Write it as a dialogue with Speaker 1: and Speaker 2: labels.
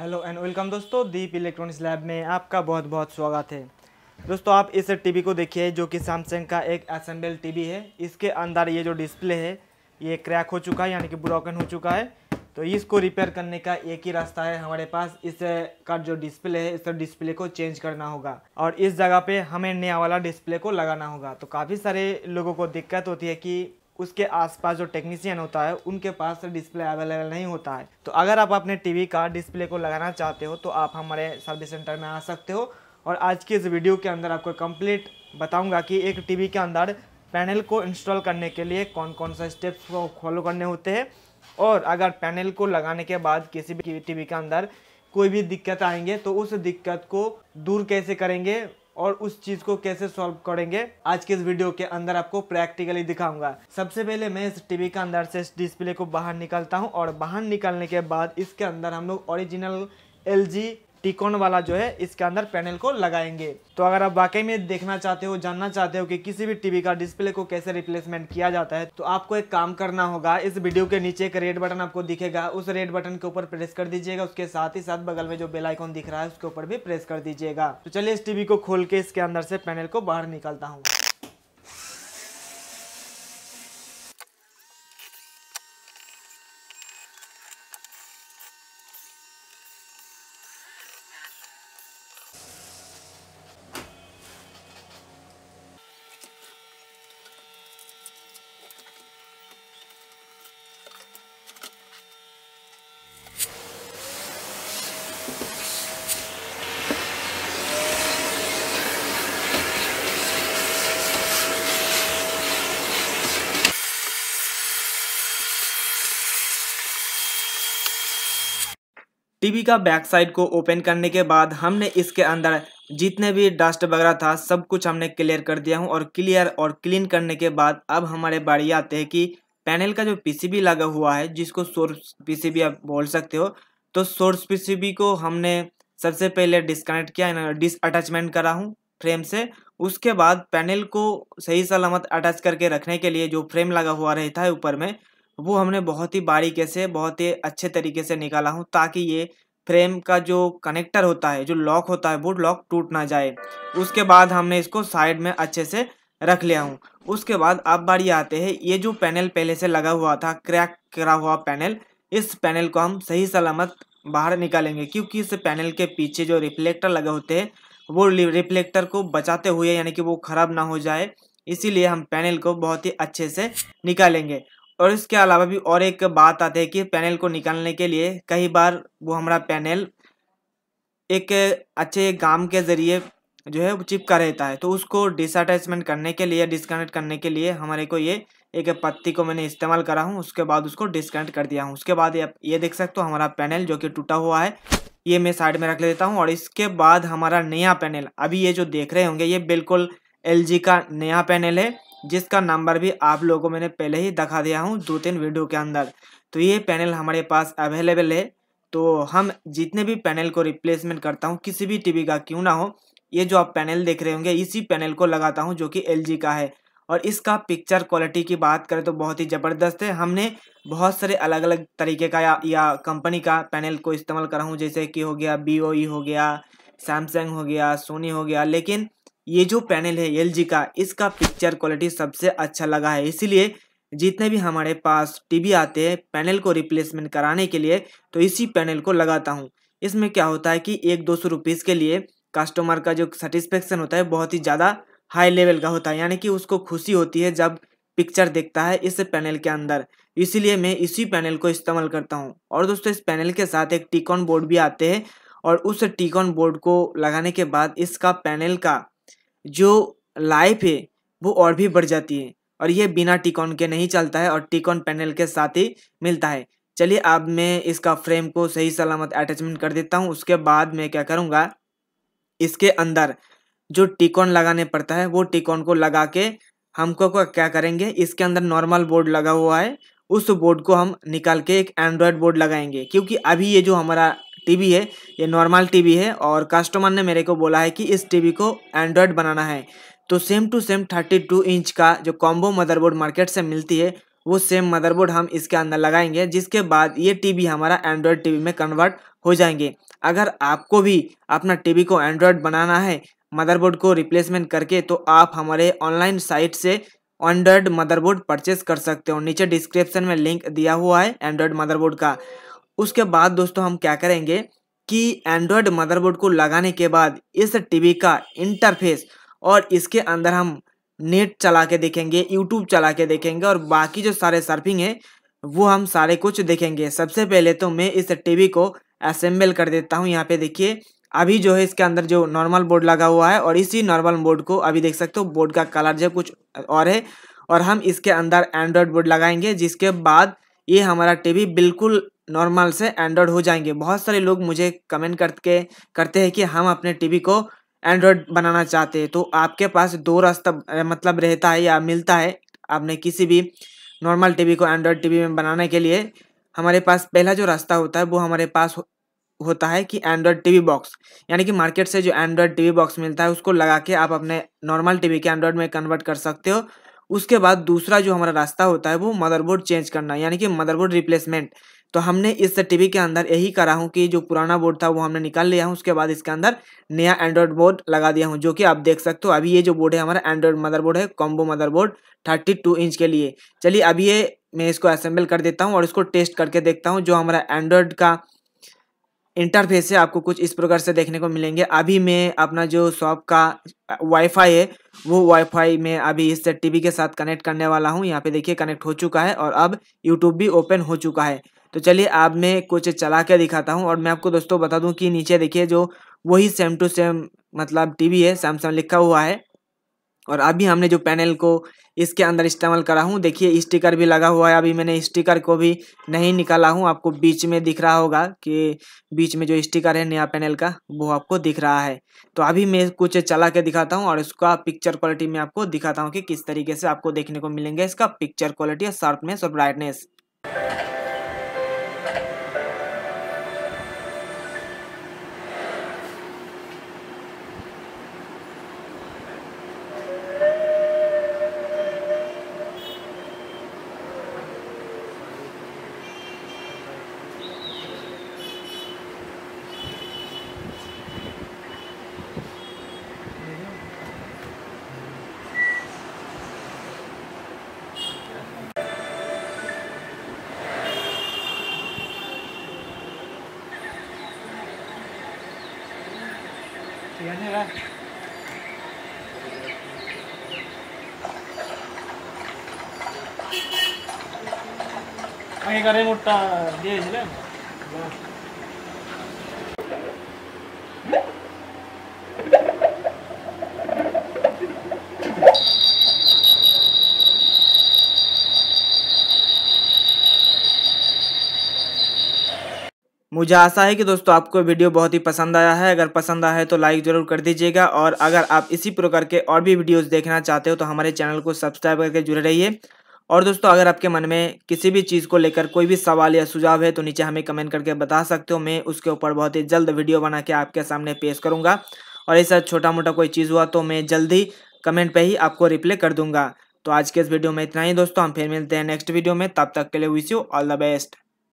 Speaker 1: hello and welcome दोस्तों दीप electronics lab में आपका बहुत बहुत स्वागत है दोस्तों आप इस टीवी को देखिए जो कि सैमसंग का एक असेंबल टीवी है इसके अंदर ये जो डिस्प्ले है ये क्रैक हो चुका है यानी कि ब्रोकन हो चुका है तो इसको रिपेयर करने का एक ही रास्ता है हमारे पास इस का जो डिस्प्ले है इस डिस्प्ले को चेंज करना होगा और इस जगह पर हमें नया वाला डिस्प्ले को लगाना होगा तो काफ़ी सारे लोगों को दिक्कत होती है कि उसके आसपास जो टेक्नीशियन होता है उनके पास डिस्प्ले अवेलेबल नहीं होता है तो अगर आप अपने टीवी का डिस्प्ले को लगाना चाहते हो तो आप हमारे सर्विस सेंटर में आ सकते हो और आज की इस वीडियो के अंदर आपको कंप्लीट बताऊंगा कि एक टीवी के अंदर पैनल को इंस्टॉल करने के लिए कौन कौन सा स्टेप्स को फॉलो करने होते हैं और अगर पैनल को लगाने के बाद किसी भी टीवी के अंदर कोई भी दिक्कत आएंगे तो उस दिक्कत को दूर कैसे करेंगे और उस चीज़ को कैसे सॉल्व करेंगे आज के इस वीडियो के अंदर आपको प्रैक्टिकली दिखाऊंगा सबसे पहले मैं इस टीवी के अंदर से इस डिस्प्ले को बाहर निकलता हूँ और बाहर निकलने के बाद इसके अंदर हम लोग ओरिजिनल एल जी टिकोन वाला जो है इसके अंदर पैनल को लगाएंगे तो अगर आप वाकई में देखना चाहते हो जानना चाहते हो कि किसी भी टीवी का डिस्प्ले को कैसे रिप्लेसमेंट किया जाता है तो आपको एक काम करना होगा इस वीडियो के नीचे एक रेड बटन आपको दिखेगा उस रेड बटन के ऊपर प्रेस कर दीजिएगा उसके साथ ही साथ बगल में जो बेलाइकॉन दिख रहा है उसके ऊपर भी प्रेस कर दीजिएगा तो चलिए इस टीवी को खोल के इसके अंदर से पैनल को बाहर निकालता हूँ टीवी का बैक साइड को ओपन करने के बाद हमने इसके अंदर जितने भी डस्ट वगैरह था सब कुछ हमने क्लियर कर दिया हूँ और क्लियर और क्लीन करने के बाद अब हमारे बारी आते हैं कि पैनल का जो पीसीबी लगा हुआ है जिसको सोर्स पीसीबी आप बोल सकते हो तो सोर्स पीसीबी को हमने सबसे पहले डिस्कनेक्ट किया डिस अटैचमेंट करा हूँ फ्रेम से उसके बाद पैनल को सही सलामत अटैच करके रखने के लिए जो फ्रेम लगा हुआ रहता है ऊपर में वो हमने बहुत ही बारीके से बहुत ही अच्छे तरीके से निकाला हूँ ताकि ये फ्रेम का जो कनेक्टर होता है जो लॉक होता है वो लॉक टूट ना जाए उसके बाद हमने इसको साइड में अच्छे से रख लिया हूँ उसके बाद अब बारी आते हैं ये जो पैनल पहले से लगा हुआ था क्रैक करा हुआ पैनल इस पैनल को हम सही सलामत बाहर निकालेंगे क्योंकि इस पैनल के पीछे जो रिफ्लेक्टर लगे होते हैं वो रिफ्लेक्टर को बचाते हुए यानी कि वो ख़राब ना हो जाए इसीलिए हम पैनल को बहुत ही अच्छे से निकालेंगे और इसके अलावा भी और एक बात आती है कि पैनल को निकालने के लिए कई बार वो हमारा पैनल एक अच्छे गाम के ज़रिए जो है चिपका रहता है तो उसको डिसअटैचमेंट करने के लिए डिसकनेक्ट करने के लिए हमारे को ये एक पत्ती को मैंने इस्तेमाल करा हूँ उसके बाद उसको डिसकनेक्ट कर दिया हूँ उसके बाद ये, ये देख सकते हो हमारा पैनल जो कि टूटा हुआ है ये मैं साइड में रख लेता हूँ और इसके बाद हमारा नया पैनल अभी ये जो देख रहे होंगे ये बिल्कुल एल का नया पैनल है जिसका नंबर भी आप लोगों को मैंने पहले ही दिखा दिया हूँ दो तीन वीडियो के अंदर तो ये पैनल हमारे पास अवेलेबल है तो हम जितने भी पैनल को रिप्लेसमेंट करता हूँ किसी भी टीवी का क्यों ना हो ये जो आप पैनल देख रहे होंगे इसी पैनल को लगाता हूँ जो कि एल का है और इसका पिक्चर क्वालिटी की बात करें तो बहुत ही ज़बरदस्त है हमने बहुत सारे अलग अलग तरीके का या, या कंपनी का पैनल को इस्तेमाल करा हूँ जैसे कि हो गया बी e हो गया सैमसंग हो गया सोनी हो गया लेकिन ये जो पैनल है एल का इसका पिक्चर क्वालिटी सबसे अच्छा लगा है इसीलिए जितने भी हमारे पास टीवी आते हैं पैनल को रिप्लेसमेंट कराने के लिए तो इसी पैनल को लगाता हूँ इसमें क्या होता है कि एक दो सौ रुपीज़ के लिए कस्टमर का जो सेटिस्फेक्शन होता है बहुत ही ज़्यादा हाई लेवल का होता है यानी कि उसको खुशी होती है जब पिक्चर देखता है इस पैनल के अंदर इसीलिए मैं इसी पैनल को इस्तेमाल करता हूँ और दोस्तों इस पैनल के साथ एक टिकॉन बोर्ड भी आते हैं और उस टिकॉन बोर्ड को लगाने के बाद इसका पैनल का जो लाइफ है वो और भी बढ़ जाती है और ये बिना टिकॉन के नहीं चलता है और टिकॉन पैनल के साथ ही मिलता है चलिए अब मैं इसका फ्रेम को सही सलामत अटैचमेंट कर देता हूँ उसके बाद मैं क्या करूँगा इसके अंदर जो टिकॉन लगाने पड़ता है वो टिकॉन को लगा के हमको क्या करेंगे इसके अंदर नॉर्मल बोर्ड लगा हुआ है उस बोर्ड को हम निकाल के एक एंड्रॉयड बोर्ड लगाएंगे क्योंकि अभी ये जो हमारा टीवी है ये नॉर्मल टीवी है और कस्टमर ने मेरे को बोला है कि इस टीवी को एंड्रॉयड बनाना है तो सेम टू सेम 32 इंच का जो कॉम्बो मदरबोर्ड मार्केट से मिलती है वो सेम मदरबोर्ड हम इसके अंदर लगाएंगे जिसके बाद ये टीवी हमारा एंड्रॉयड टीवी में कन्वर्ट हो जाएंगे अगर आपको भी अपना टीवी को एंड्रॉयड बनाना है मदरबोर्ड को रिप्लेसमेंट करके तो आप हमारे ऑनलाइन साइट से एंड्रॉयड मदरबोर्ड परचेस कर सकते हो नीचे डिस्क्रिप्शन में लिंक दिया हुआ है एंड्रॉयड मदरबोर्ड का उसके बाद दोस्तों हम क्या करेंगे कि एंड्रॉयड मदरबोर्ड को लगाने के बाद इस टीवी का इंटरफेस और इसके अंदर हम नेट चला के देखेंगे यूट्यूब चला के देखेंगे और बाकी जो सारे सर्फिंग है वो हम सारे कुछ देखेंगे सबसे पहले तो मैं इस टीवी को असेंबल कर देता हूँ यहाँ पे देखिए अभी जो है इसके अंदर जो नॉर्मल बोर्ड लगा हुआ है और इसी नॉर्मल बोर्ड को अभी देख सकते हो बोर्ड का कलर जो कुछ और है और हम इसके अंदर एंड्रॉयड बोर्ड लगाएंगे जिसके बाद ये हमारा टीवी बिल्कुल नॉर्मल से एंड्रॉयड हो जाएंगे बहुत सारे लोग मुझे कमेंट करके करते हैं कि हम अपने टीवी को एंड्रॉयड बनाना चाहते हैं तो आपके पास दो रास्ता मतलब रहता है या मिलता है आपने किसी भी नॉर्मल टीवी को एंड्रॉयड टीवी में बनाने के लिए हमारे पास पहला जो रास्ता होता है वो हमारे पास हो, होता है कि एंड्रॉयड टीवी बॉक्स यानी कि मार्केट से जो एंड्रॉयड टीवी बॉक्स मिलता है उसको लगा के आप अपने नॉर्मल टीवी के एंड्रॉयड में कन्वर्ट कर सकते हो उसके बाद दूसरा जो हमारा रास्ता होता है वो मदरबोर्ड चेंज करना यानी कि मदरबोर्ड रिप्लेसमेंट तो हमने इस टीवी के अंदर यही करा हूँ कि जो पुराना बोर्ड था वो हमने निकाल लिया हूँ उसके बाद इसके अंदर नया एंड्रॉयड बोर्ड लगा दिया हूँ जो कि आप देख सकते हो अभी ये जो बोर्ड है हमारा एंड्रॉयड मदरबोर्ड है combo motherboard thirty two inch के लिए चलिए अभी ये मैं इसको असेंबल कर देता हूँ और इसको टेस्ट करके देखता हूँ जो हमारा एंड्रॉयड का इंटरफेस है आपको कुछ इस प्रकार से देखने को मिलेंगे अभी मैं अपना जो शॉप का वाईफाई है वो वाईफाई में अभी इस टीवी के साथ कनेक्ट करने वाला हूँ यहाँ पे देखिए कनेक्ट हो चुका है और अब यूट्यूब भी ओपन हो चुका है तो चलिए आप मैं कुछ चला के दिखाता हूँ और मैं आपको दोस्तों बता दूँ कि नीचे देखिए जो वही सेम टू सेम मतलब टीवी है सैमसंग लिखा हुआ है और अभी हमने जो पैनल को इसके अंदर इस्तेमाल करा हूँ देखिए स्टिकर भी लगा हुआ है अभी मैंने स्टिकर को भी नहीं निकाला हूँ आपको बीच में दिख रहा होगा कि बीच में जो स्टिकर है नया पैनल का वो आपको दिख रहा है तो अभी मैं कुछ चला के दिखाता हूँ और इसका पिक्चर क्वालिटी में आपको दिखाता हूँ कि किस तरीके से आपको देखने को मिलेंगे इसका पिक्चर क्वालिटी और शार्पनेस और ब्राइटनेस 그게 아니라 আগেকারের মোটটা দিয়েছিলেন मुझे आशा है कि दोस्तों आपको वीडियो बहुत ही पसंद आया है अगर पसंद आया है तो लाइक ज़रूर कर दीजिएगा और अगर आप इसी प्रकार के और भी वीडियोस देखना चाहते हो तो हमारे चैनल को सब्सक्राइब करके जुड़े रहिए और दोस्तों अगर आपके मन में किसी भी चीज़ को लेकर कोई भी सवाल या सुझाव है तो नीचे हमें कमेंट करके बता सकते हो मैं उसके ऊपर बहुत ही जल्द वीडियो बना के आपके सामने पेश करूँगा और ऐसा छोटा मोटा कोई चीज़ हुआ तो मैं जल्द ही कमेंट पर ही आपको रिप्लाई कर दूँगा तो आज के इस वीडियो में इतना ही दोस्तों हम फिर मिलते हैं नेक्स्ट वीडियो में तब तक के लिए wish you all the best